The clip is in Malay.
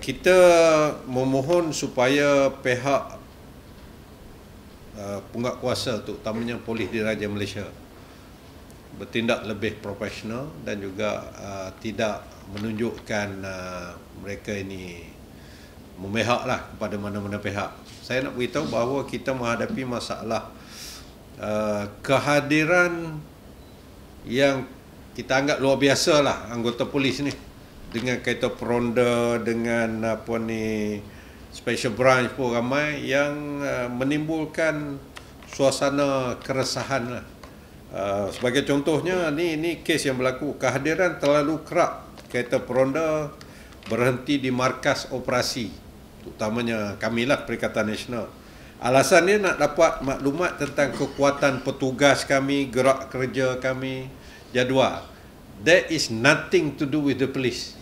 Kita memohon supaya pihak uh, penguat kuasa terutamanya polis di Raja Malaysia bertindak lebih profesional dan juga uh, tidak menunjukkan uh, mereka ini memihaklah kepada mana-mana pihak. Saya nak beritahu bahawa kita menghadapi masalah uh, kehadiran yang kita anggap luar biasa lah anggota polis ni dengan kereta peronda dengan apa ni special branch pun ramai yang uh, menimbulkan suasana keresahan lah. Uh, sebagai contohnya ni ni kes yang berlaku kehadiran terlalu kerap kereta peronda berhenti di markas operasi utamanya kamilah perikatan nasional alasan dia nak dapat maklumat tentang kekuatan petugas kami gerak kerja kami jadual there is nothing to do with the police.